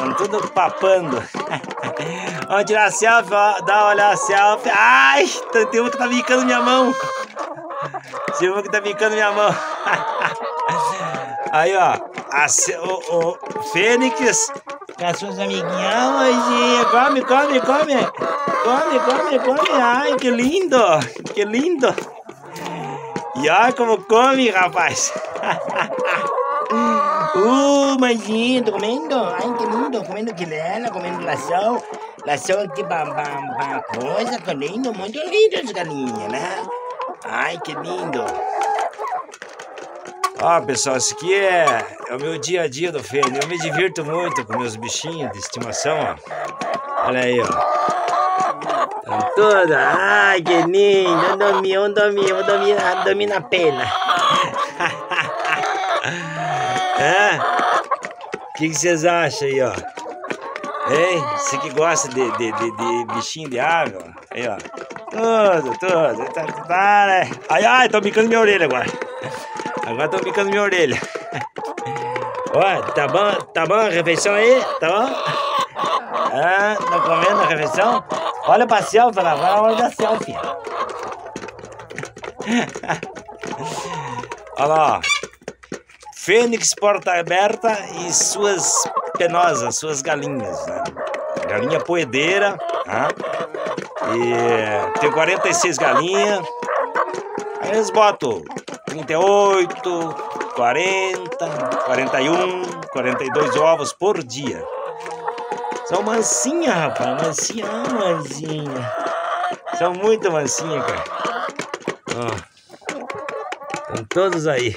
Estão tudo papando. Vamos tirar selfie, ó. Dá uma olhada selfie. Ai, tem uma que tá bicando minha mão. Tem uma que tá bicando minha mão. Aí, ó. A, o, o Fênix. as tá suas amiguinhos. Hoje. Come, come, come. Come, come, come. Ai, que lindo. Que lindo. E olha como come, rapaz. Uh, mas lindo, comendo. Ai, que lindo. Comendo quilena, comendo lação. Lação aqui, bam, bam, bam. Coisa, que lindo. Muito lindo as galinhas, né? Ai, que lindo. Ó, pessoal, isso aqui é, é, o meu dia a dia do Fênix. Né? Eu me divirto muito com meus bichinhos de estimação, ó. Olha aí, ó. Estão toda. Ai, que lindo. Um dormiu, um dormiu, um dormiu, domina a pena. Hã? É? O que vocês acham aí, ó? Hein? Você que gosta de, de, de, de bichinho de ave, ó. Aí, ó. Tudo, tudo. Tá, tá, tá né? Ai, ai, tô bicando minha orelha agora. Agora tô bicando minha orelha. Ó, tá bom, tá bom a refeição aí? Tá bom? Ah, tá comendo a refeição? Olha pra selfie, lá, vai na hora da selfie. Olha lá, Fênix Porta Aberta e suas penosas, suas galinhas. Né? Galinha poedeira, né? e tem 46 galinhas. Aí eles botam 38, 40, 41, 42 ovos por dia. São mansinha, rapaz, mansinha, mansinha. São muito mansinha, cara. Ó, estão todos aí.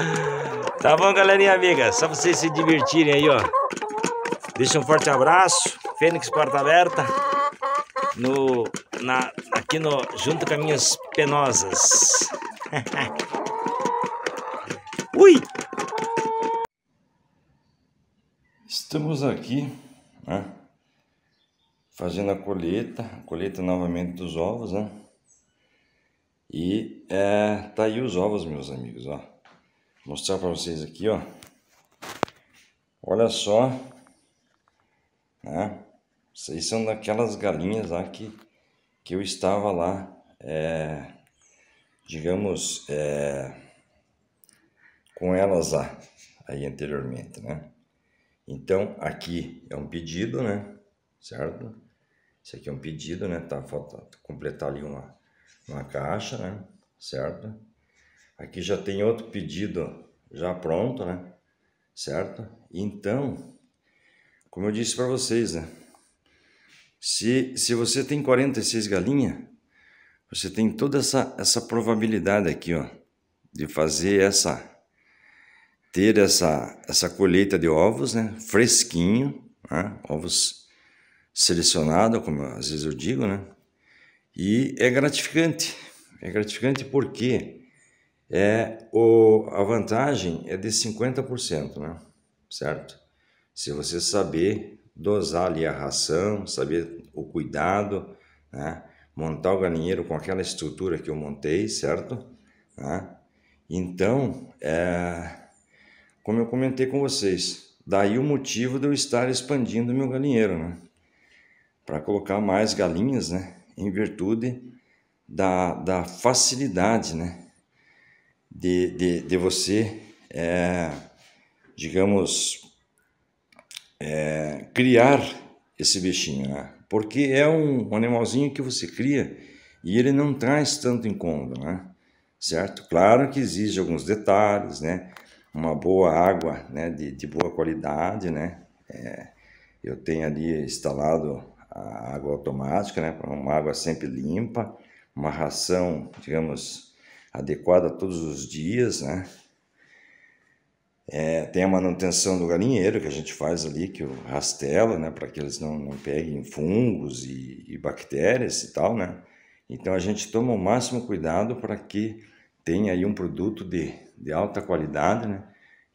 Tá bom, galerinha amiga? Só vocês se divertirem aí, ó. Deixa um forte abraço. Fênix Porta Aberta. No, na, aqui no Junto minhas Penosas. Ui! Estamos aqui, né? Fazendo a colheita, coleta colheita novamente dos ovos, né? E é, tá aí os ovos, meus amigos, ó mostrar para vocês aqui, ó. Olha só, né? Isso são daquelas galinhas lá que, que eu estava lá, é, digamos, é, com elas lá, aí anteriormente, né? Então, aqui é um pedido, né? Certo? Isso aqui é um pedido, né? Tá, falta completar ali uma, uma caixa, né? Certo? Aqui já tem outro pedido já pronto, né? Certo? Então, como eu disse para vocês, né? Se, se você tem 46 galinhas, você tem toda essa, essa probabilidade aqui, ó, de fazer essa, ter essa, essa colheita de ovos, né? Fresquinho, né? Ovos selecionados, como às vezes eu digo, né? E é gratificante. É gratificante porque quê? É o, a vantagem é de 50%, né? Certo? Se você saber dosar ali a ração, saber o cuidado, né? montar o galinheiro com aquela estrutura que eu montei, certo? Né? Então, é, como eu comentei com vocês, daí o motivo de eu estar expandindo meu galinheiro, né? Para colocar mais galinhas, né? Em virtude da, da facilidade, né? de, de, de você, é, digamos, é, criar esse bichinho, né? Porque é um animalzinho que você cria e ele não traz tanto incômodo, né? Certo? Claro que exige alguns detalhes, né? Uma boa água, né? De, de boa qualidade, né? É, eu tenho ali instalado a água automática, né? Uma água sempre limpa, uma ração, digamos, adequada todos os dias, né? É, tem a manutenção do galinheiro que a gente faz ali, que o rastelo, né, para que eles não, não peguem fungos e, e, bactérias e tal, né? Então a gente toma o máximo cuidado para que tenha aí um produto de, de alta qualidade, né?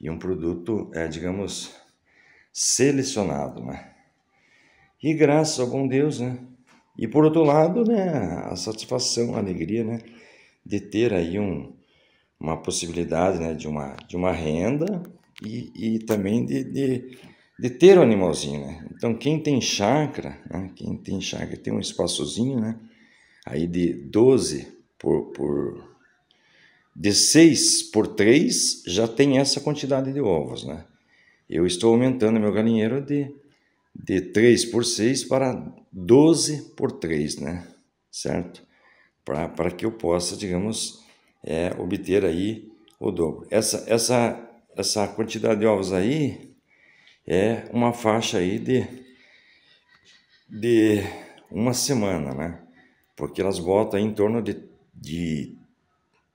E um produto, é, digamos, selecionado, né? E graças ao bom Deus, né? E por outro lado, né, a satisfação, a alegria, né? de ter aí um, uma possibilidade né, de, uma, de uma renda e, e também de, de, de ter o um animalzinho, né? Então, quem tem chácara, né, quem tem chácara, tem um espaçozinho, né? Aí de 12 por, por de 6 por 3 já tem essa quantidade de ovos, né? Eu estou aumentando meu galinheiro de, de 3 por 6 para 12 por 3, né? Certo? para que eu possa, digamos, é, obter aí o dobro. Essa, essa, essa quantidade de ovos aí é uma faixa aí de, de uma semana, né? Porque elas botam em torno de, de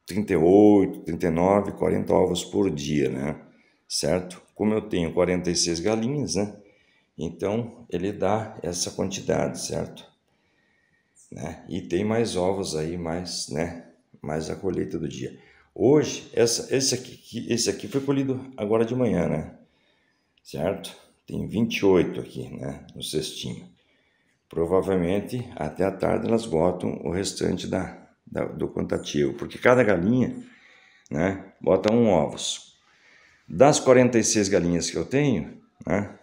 38, 39, 40 ovos por dia, né? Certo? Como eu tenho 46 galinhas, né? Então ele dá essa quantidade, certo? né? E tem mais ovos aí, mais, né? Mais a colheita do dia. Hoje, essa, esse, aqui, esse aqui foi colhido agora de manhã, né? Certo? Tem 28 aqui, né? No cestinho. Provavelmente, até a tarde, elas botam o restante da, da do quantativo. Porque cada galinha, né? Bota um ovos. Das 46 galinhas que eu tenho, né?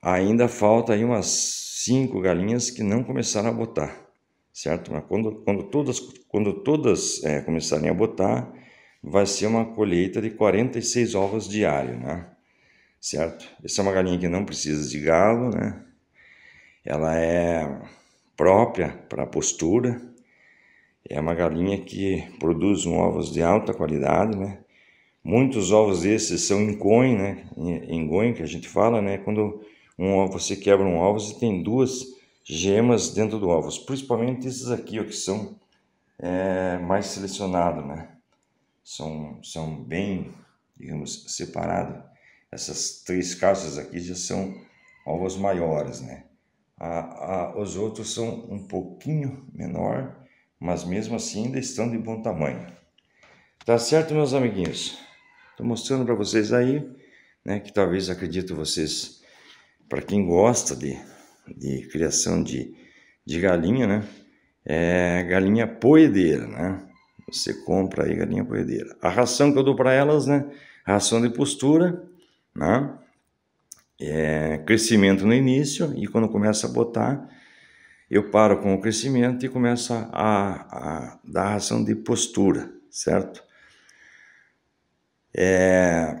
Ainda falta aí umas cinco galinhas que não começaram a botar, certo? Mas quando, quando todas, quando todas é, começarem a botar, vai ser uma colheita de 46 ovos diário, né? Certo? Essa é uma galinha que não precisa de galo, né? Ela é própria para a postura. É uma galinha que produz um ovos de alta qualidade, né? Muitos ovos desses são em coin, né? Em, em coin que a gente fala, né? Quando um ovo, você quebra um ovo e tem duas gemas dentro do ovo. Principalmente esses aqui, ó, que são é, mais selecionados, né? São, são bem, digamos, separados. Essas três caixas aqui já são ovos maiores, né? A, a, os outros são um pouquinho menor, mas mesmo assim ainda estão de bom tamanho. Tá certo, meus amiguinhos? Estou mostrando para vocês aí, né? Que talvez acredito vocês para quem gosta de, de criação de, de galinha, né? É galinha poedeira, né? Você compra aí galinha poedeira. A ração que eu dou para elas, né? Ração de postura, né? É, crescimento no início e quando começa a botar, eu paro com o crescimento e começo a, a dar ração de postura, certo? É,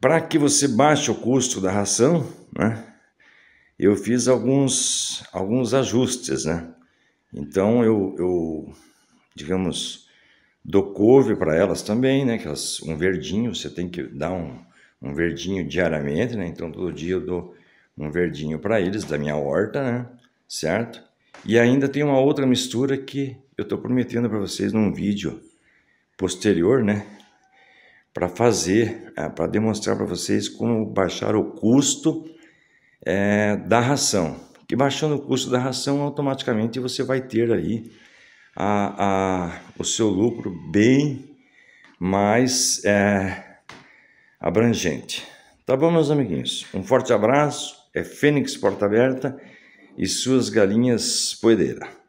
para que você baixe o custo da ração, né? eu fiz alguns, alguns ajustes, né? Então eu, eu digamos, dou couve para elas também, né? Que elas, um verdinho, você tem que dar um, um verdinho diariamente, né? Então todo dia eu dou um verdinho para eles da minha horta, né? Certo? E ainda tem uma outra mistura que eu estou prometendo para vocês num vídeo posterior, né? Para fazer, ah, para demonstrar para vocês como baixar o custo é, da ração. que baixando o custo da ração, automaticamente você vai ter aí a, a, o seu lucro bem mais é, abrangente. Tá bom, meus amiguinhos? Um forte abraço. É Fênix Porta Aberta e suas galinhas poedeiras.